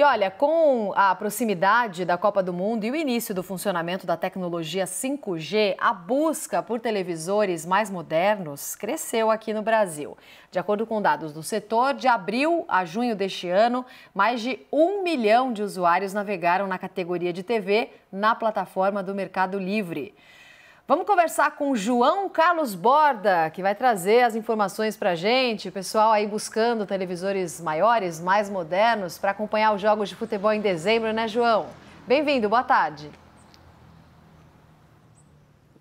E olha, com a proximidade da Copa do Mundo e o início do funcionamento da tecnologia 5G, a busca por televisores mais modernos cresceu aqui no Brasil. De acordo com dados do setor, de abril a junho deste ano, mais de um milhão de usuários navegaram na categoria de TV na plataforma do Mercado Livre. Vamos conversar com João Carlos Borda, que vai trazer as informações para a gente. O pessoal aí buscando televisores maiores, mais modernos, para acompanhar os jogos de futebol em dezembro, né, João? Bem-vindo, boa tarde.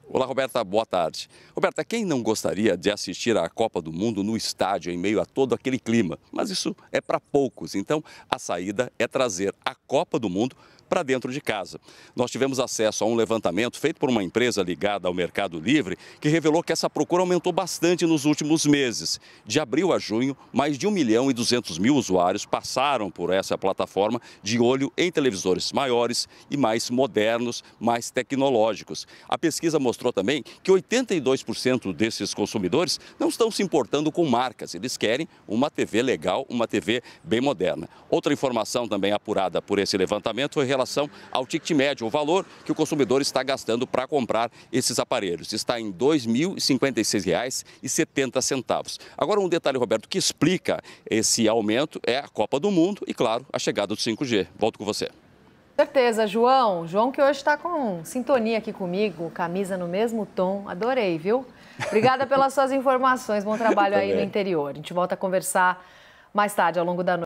Olá, Roberta, boa tarde. Roberta, quem não gostaria de assistir à Copa do Mundo no estádio, em meio a todo aquele clima? Mas isso é para poucos, então a saída é trazer a Copa do Mundo para dentro de casa. Nós tivemos acesso a um levantamento feito por uma empresa ligada ao Mercado Livre que revelou que essa procura aumentou bastante nos últimos meses. De abril a junho, mais de 1 milhão e 200 mil usuários passaram por essa plataforma de olho em televisores maiores e mais modernos, mais tecnológicos. A pesquisa mostrou também que 82% desses consumidores não estão se importando com marcas, eles querem uma TV legal, uma TV bem moderna. Outra informação também apurada por esse levantamento foi relação ao ticket médio, o valor que o consumidor está gastando para comprar esses aparelhos. Está em R$ 2.056,70. Agora, um detalhe, Roberto, que explica esse aumento é a Copa do Mundo e, claro, a chegada do 5G. Volto com você. Certeza, João. João que hoje está com sintonia aqui comigo, camisa no mesmo tom. Adorei, viu? Obrigada pelas suas informações. Bom trabalho aí no interior. A gente volta a conversar mais tarde, ao longo da noite.